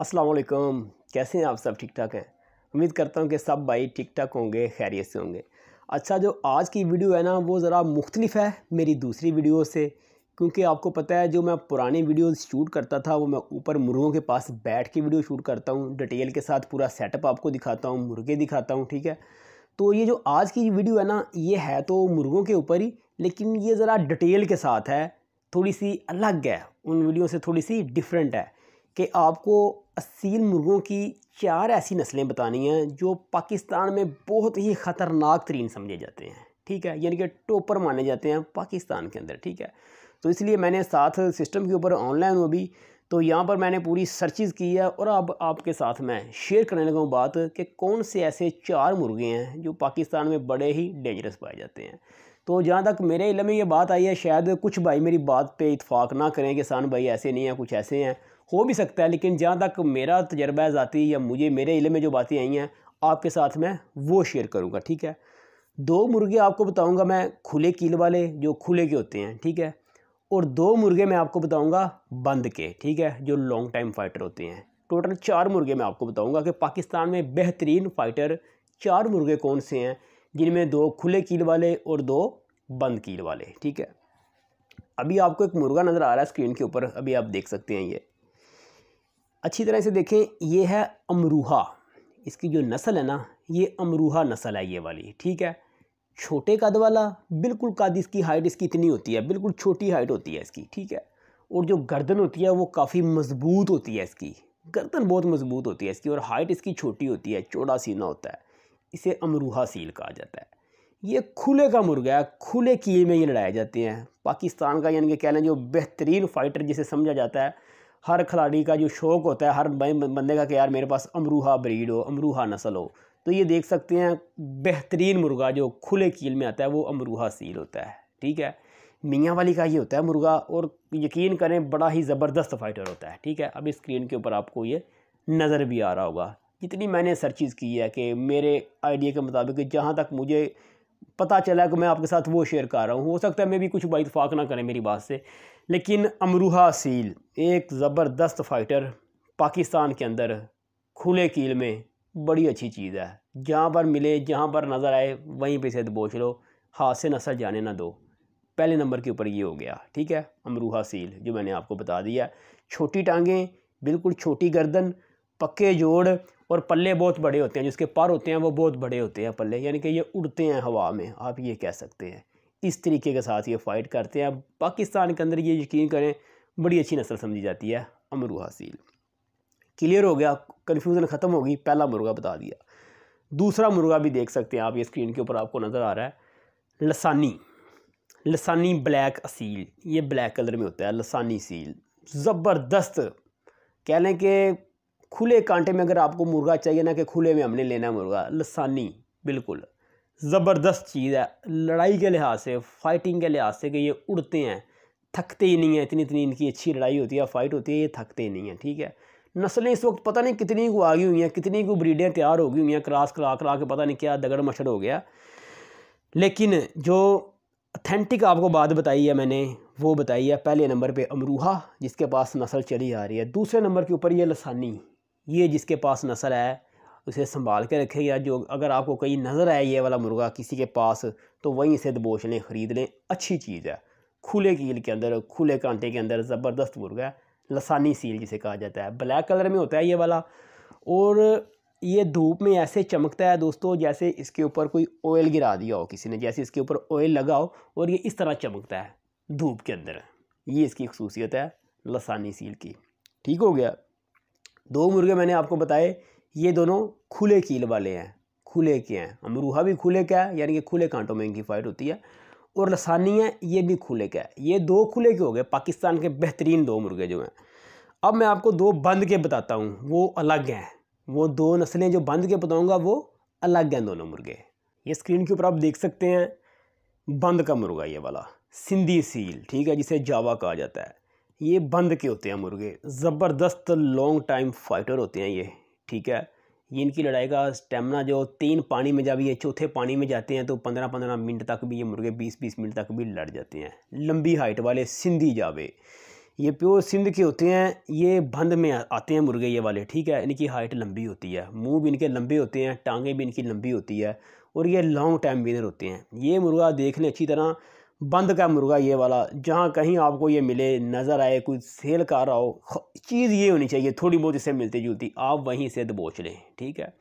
अस्सलाम वालेकुम कैसे हैं आप सब ठीक ठाक हैं उम्मीद करता हूँ कि सब भाई ठीक ठाक होंगे खैरियत से होंगे अच्छा जो आज की वीडियो है ना वो ज़रा मुख्तलिफ है मेरी दूसरी वीडियो से क्योंकि आपको पता है जो मैं पुरानी वीडियोस शूट करता था वो मैं ऊपर मुर्गों के पास बैठ के वीडियो शूट करता हूँ डिटेल के साथ पूरा सेटअप आपको दिखाता हूँ मुर्गे दिखाता हूँ ठीक है तो ये जो आज की वीडियो है ना ये है तो मुर्गों के ऊपर ही लेकिन ये ज़रा डिटेल के साथ है थोड़ी सी अलग है उन वीडियो से थोड़ी सी डिफरेंट है कि आपको असील मुर्गों की चार ऐसी नस्लें बतानी हैं जो पाकिस्तान में बहुत ही ख़तरनाक तरीन समझे जाते हैं ठीक है यानी कि टोपर माने जाते हैं पाकिस्तान के अंदर ठीक है तो इसलिए मैंने साथ सिस्टम के ऊपर ऑनलाइन हूँ अभी तो यहाँ पर मैंने पूरी सर्चिज़ की है और अब आपके साथ मैं शेयर करने लगा बात कि कौन से ऐसे चार मुर्गे हैं जो पाकिस्तान में बड़े ही डेंजरस पाए जाते हैं तो जहाँ तक मेरे इलम में ये बात आई है शायद कुछ भाई मेरी बात पे इतफाक़ ना करें कि सान भाई ऐसे नहीं हैं कुछ ऐसे हैं हो भी सकता है लेकिन जहाँ तक मेरा तजर्बा ज़ाती या मुझे मेरे इले में जो बातें आई हैं आपके साथ मैं वो शेयर करूँगा ठीक है दो मुर्गे आपको बताऊँगा मैं खुले कील वाले जो खुले के होते हैं ठीक है और दो मुर्गे मैं आपको बताऊँगा बंद के ठीक है जो लॉन्ग टाइम फाइटर होते हैं टोटल चार मुर्गे मैं आपको बताऊँगा कि पाकिस्तान में बेहतरीन फाइटर चार मुर्गे कौन से हैं जिनमें दो खुले कील वाले और दो बंद कील वाले ठीक है अभी आपको एक मुर्गा नज़र आ रहा है स्क्रीन के ऊपर अभी आप देख सकते हैं ये अच्छी तरह से देखें ये है अमरूहा इसकी जो नस्ल है ना ये अमरूहा नस्ल है ये वाली ठीक है छोटे कद वाला बिल्कुल कद इसकी हाइट इसकी इतनी होती है बिल्कुल छोटी हाइट होती है इसकी ठीक है और जो गर्दन होती है वो काफ़ी मजबूत होती है इसकी गर्दन बहुत मजबूत होती है इसकी और हाइट इसकी छोटी होती है चौड़ा सीना होता है इसे अमरूहा सील कहा जाता है ये खुले का मुर्गा है खुले कील में ये लड़ाए जाते हैं पाकिस्तान का यानी कि कह लें जो बेहतरीन फाइटर जिसे समझा जाता है हर खिलाड़ी का जो शौक़ होता है हर बंदे का कि यार मेरे पास अमरूहा ब्रीड हो अमरूहा नस्ल हो तो ये देख सकते हैं बेहतरीन मुर्गा जो खुले कील में आता है वो अमरूहा सील होता है ठीक है मियाँ वाली का ये होता है मुर्गा और यकीन करें बड़ा ही ज़बरदस्त फाइटर होता है ठीक है अब स्क्रीन के ऊपर आपको ये नज़र भी आ रहा होगा जितनी मैंने सर्चिज़ की है कि मेरे आइडिया के मुताबिक जहाँ तक मुझे पता चला कि मैं आपके साथ वो शेयर कर रहा हूँ हो सकता है मैं भी कुछ बाइफाक ना करें मेरी बात से लेकिन अमरूहा सील एक ज़बरदस्त फाइटर पाकिस्तान के अंदर खुले कील में बड़ी अच्छी चीज़ है जहाँ पर मिले जहाँ पर नज़र आए वहीं पर से दबोच लो हाथ से नसर जाने ना दो पहले नंबर के ऊपर ये हो गया ठीक है अमरूहा सील जो मैंने आपको बता दिया छोटी टांगें बिल्कुल छोटी गर्दन पक्के जोड़ और पल्ले बहुत बड़े होते हैं जिसके पर होते हैं वो बहुत बड़े होते हैं पल्ले यानी कि ये उड़ते हैं हवा में आप ये कह सकते हैं इस तरीके के साथ ये फ़ाइट करते हैं पाकिस्तान के अंदर ये यकीन करें बड़ी अच्छी नस्ल समझी जाती है अमरू हासिल क्लियर हो गया कन्फ्यूज़न ख़त्म होगी पहला मुर्गा बता दिया दूसरा मुर्गा भी देख सकते हैं आप ये स्क्रीन के ऊपर आपको नज़र आ रहा है लसानी लसानी ब्लैक असील ये ब्लैक कलर में होता है लसानी सील ज़बरदस्त कह लें कि खुले कांटे में अगर आपको मुर्गा चाहिए ना कि खुले में हमने लेना है मुर्गा लसानी बिल्कुल ज़बरदस्त चीज़ है लड़ाई के लिहाज से फ़ाइटिंग के लिहाज से कि ये उड़ते हैं थकते ही नहीं हैं इतनी इतनी इनकी अच्छी लड़ाई होती है फ़ाइट होती है ये थकते ही नहीं हैं ठीक है नस्लें इस वक्त पता नहीं कितनी को आ गई हुई हैं कितनी को ब्रीडें तैयार हो गई हुई हैं क्रास करा करा के पता नहीं क्या दगड़ मच्छर हो गया लेकिन जो अथेंटिक आपको बात बताई है मैंने वो बताई है पहले नंबर पर अमरूहा जिसके पास नस्ल चली आ रही है दूसरे नंबर के ऊपर ये लसानी ये जिसके पास नसल है उसे संभाल के रखें या जो अगर आपको कहीं नज़र आए ये वाला मुर्गा किसी के पास तो वहीं से दबोच लें ख़रीद लें अच्छी चीज़ है खुले कील के अंदर खुले कांटे के अंदर ज़बरदस्त मुर्गा है लसानी सील जिसे कहा जाता है ब्लैक कलर में होता है ये वाला और ये धूप में ऐसे चमकता है दोस्तों जैसे इसके ऊपर कोई ऑयल गिरा दिया हो किसी ने जैसे इसके ऊपर ऑयल लगा हो और ये इस तरह चमकता है धूप के अंदर ये इसकी खसूसियत है लसानी सील की ठीक हो गया दो मुर्गे मैंने आपको बताए ये दोनों खुले कील वाले हैं खुले के हैं अमरूहा भी खुले का है यानी कि खुले कांटों में इनकी फाइट होती है और लसानिया ये भी खुले का है ये दो खुले के हो गए पाकिस्तान के बेहतरीन दो मुर्गे जो हैं अब मैं आपको दो बंद के बताता हूँ वो अलग हैं वो दो नस्लें जो बंद के बताऊँगा वो अलग हैं दोनों मुर्गे ये स्क्रीन के ऊपर आप देख सकते हैं बंद का मुर्गा ये वाला सिंधी सील ठीक है जिसे जावा कहा जाता है ये बंद के होते हैं मुर्गे ज़बरदस्त लॉन्ग टाइम फाइटर होते हैं ये ठीक है ये इनकी लड़ाई का स्टेमिना जो तीन पानी में जब ये चौथे पानी में जाते हैं तो पंद्रह पंद्रह मिनट तक भी ये मुर्गे बीस बीस मिनट तक भी लड़ जाते हैं लंबी हाइट वाले सिंधी जावे ये प्योर सिंध के होते हैं ये बंद में आते हैं मुर्गे ये वाले ठीक है इनकी हाइट लंबी होती है मुंह भी इनके लंबे होते हैं टांगें भी इनकी लंबी होती है और ये लॉन्ग टाइम विनर होते हैं ये मुर्गा देखने अच्छी तरह बंद का मुर्गा ये वाला जहाँ कहीं आपको ये मिले नज़र आए कोई सेल कर रहा हो चीज़ ये होनी चाहिए थोड़ी बहुत इससे मिलती जुलती आप वहीं से दबोच लें ठीक है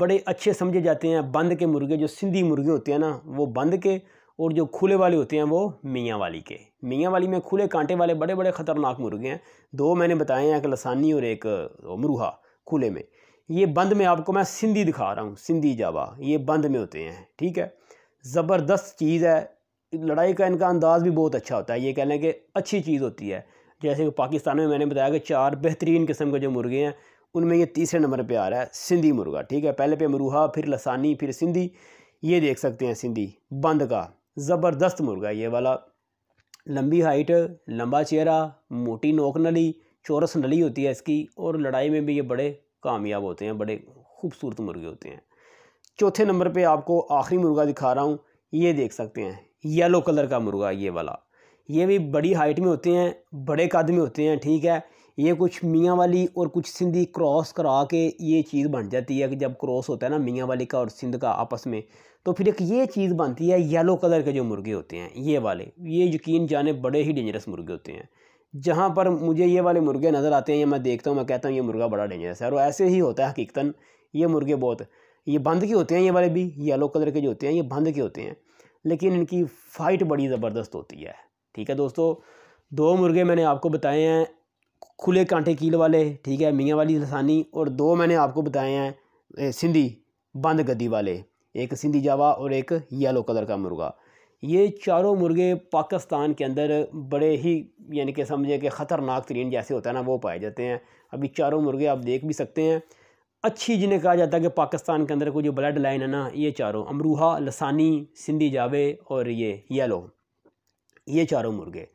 बड़े अच्छे समझे जाते हैं बंद के मुर्गे जो सिंधी मुर्गे होते हैं ना वो बंद के और जो खुले वाले होते हैं वो मियाँ वाली के मियाँ वाली में खुले कांटे वाले बड़े बड़े ख़तरनाक मुर्गे हैं दो मैंने बताए हैं एक लसानी और एक मरूहा खुले में ये बंद में आपको मैं सिंधी दिखा रहा हूँ सिंधी जावा ये बंद में होते हैं ठीक है ज़बरदस्त चीज़ है लड़ाई का इनका अंदाज़ भी बहुत अच्छा होता है ये कह लें कि अच्छी चीज़ होती है जैसे कि पाकिस्तान में मैंने बताया कि चार बेहतरीन किस्म के जो मुर्गे हैं उनमें ये तीसरे नंबर पे आ रहा है सिंधी मुर्गा ठीक है पहले पे मरूहा फिर लसानी फिर सिंधी ये देख सकते हैं सिंधी बंद का ज़बरदस्त मुर्गा ये वाला लंबी हाइट लंबा चेहरा मोटी नोक नली चौरस नली होती है इसकी और लड़ाई में भी ये बड़े कामयाब होते हैं बड़े खूबसूरत मुर्गे होते हैं चौथे नंबर पे आपको आखिरी मुर्गा दिखा रहा हूँ ये देख सकते हैं येलो कलर का मुर्गा ये वाला ये भी बड़ी हाइट में होते हैं बड़े कद में होते हैं ठीक है ये कुछ मियाँ वाली और कुछ सिंधी क्रॉस करा के ये चीज़ बन जाती है कि जब क्रॉस होता है ना मियाँ वाली का और सिंध का आपस में तो फिर एक ये चीज़ बनती है येलो कलर के जो मुर्गे होते हैं ये वाले ये यकीन जाने बड़े ही डेंजरस मुर्गे होते हैं जहाँ पर मुझे ये वाले मुर्गे नज़र आते हैं या मैं देखता हूँ मैं कहता हूँ ये मुर्गा बड़ा डेंजरस है और ऐसे ही होता है हकीकता ये मुर्गे बहुत ये बंद के होते हैं ये वाले भी येलो कलर के जो होते हैं ये बंद के होते हैं लेकिन इनकी फ़ाइट बड़ी ज़बरदस्त होती है ठीक है दोस्तों दो मुर्गे मैंने आपको बताए हैं खुले कांटे कील वाले ठीक है मियाँ वाली लसानी और दो मैंने आपको बताए हैं सिंधी बंद गद्दी वाले एक सिंधी जावा और एक येलो कलर का मुर्गा ये चारों मुर्गे पाकिस्तान के अंदर बड़े ही यानी कि समझे कि ख़तरनाक तरीन जैसे होता है ना वो पाए जाते हैं अभी चारों मुर्गे आप देख भी सकते हैं अच्छी जिन्हें कहा जाता है कि पाकिस्तान के अंदर को जो ब्लड लाइन है ना ये चारों अमरूहा लसानी सिंधी जावे और ये येलो ये चारों मुर्गे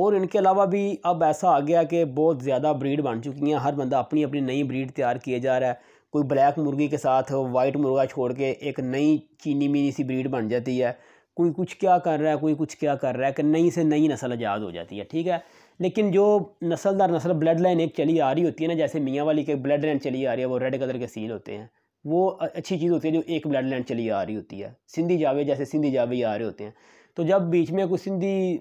और इनके अलावा भी अब ऐसा आ गया कि बहुत ज़्यादा ब्रीड बन चुकी हैं हर बंदा अपनी अपनी नई ब्रीड तैयार किए जा रहा है कोई ब्लैक मुर्गी के साथ वाइट मुर्गा छोड़ के एक नई चीनी मीनी सी ब्रीड बन जाती है कोई कुछ क्या कर रहा है कोई कुछ क्या कर रहा है कि नई से नई नस्ल आज़ाद हो जाती है ठीक है लेकिन जो दर नस्ल ब्लड लाइन एक चली आ रही होती है ना जैसे मियाँ वाली के ब्लड लाइन चली आ रही है वो रेड कलर के सील होते हैं वो अच्छी चीज़ होती है जो एक ब्लड लाइन चली आ रही होती है सिंधी जावे जैसे सिंधी जावे आ रहे होते हैं तो जब बीच में कुछ सिंधी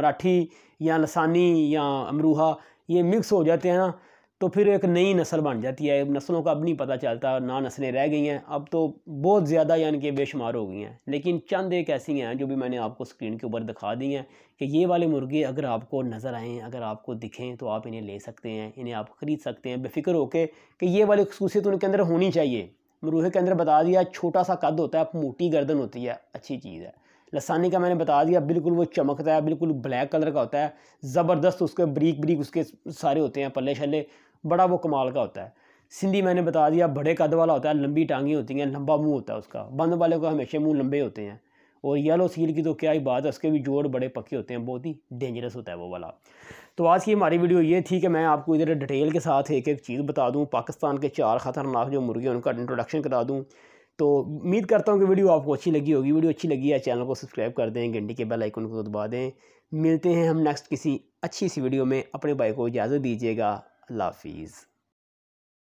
मराठी या लसानी या अमरूहा ये मिक्स हो जाते हैं ना तो फिर एक नई नस्ल बन जाती है नस्लों का अब नहीं पता चलता ना नस्लें रह गई हैं अब तो बहुत ज़्यादा यानी कि बेशुमार हो गई हैं लेकिन चंद एक ऐसी हैं जो भी मैंने आपको स्क्रीन के ऊपर दिखा दी हैं कि ये वाले मुर्गे अगर आपको नज़र आएँ अगर आपको दिखें तो आप इन्हें ले सकते हैं इन्हें आप ख़रीद सकते हैं बेफिक्र होकर कि ये वाली खसूसियत उनके अंदर होनी चाहिए मरूहे के अंदर बता दिया छोटा सा कद होता है मोटी गर्दन होती है अच्छी चीज़ है लसानी का मैंने बता दिया बिल्कुल वो चमकता है बिल्कुल ब्लैक कलर का होता है ज़बरदस्त उसके ब्रीक ब्रीक उसके सारे होते हैं पल्ले शल्ले बड़ा वो कमाल का होता है सिंधी मैंने बता दिया बड़े कद वाला होता है लंबी टांगी होती हैं लंबा मुंह होता है उसका बंद वाले का हमेशा मुंह लंबे होते हैं और येलो सील की तो क्या ही बात है उसके भी जोड़ बड़े पक्के होते हैं बहुत ही डेंजरस होता है वो वाला तो आज की हमारी वीडियो ये थी कि मैं आपको इधर डिटेल के साथ एक एक चीज़ बता दूँ पाकिस्तान के चार ख़तरनाक जो मुर्गे हैं उनका इंट्रोडक्शन करा दूँ तो उम्मीद करता हूँ कि वीडियो आपको अच्छी लगी होगी वीडियो अच्छी लगी है चैनल को सब्सक्राइब कर दें घंटी के बेल आइकन को दबा दें मिलते हैं हम नेक्स्ट किसी अच्छी सी वीडियो में अपने भाई को इजाज़त दीजिएगा love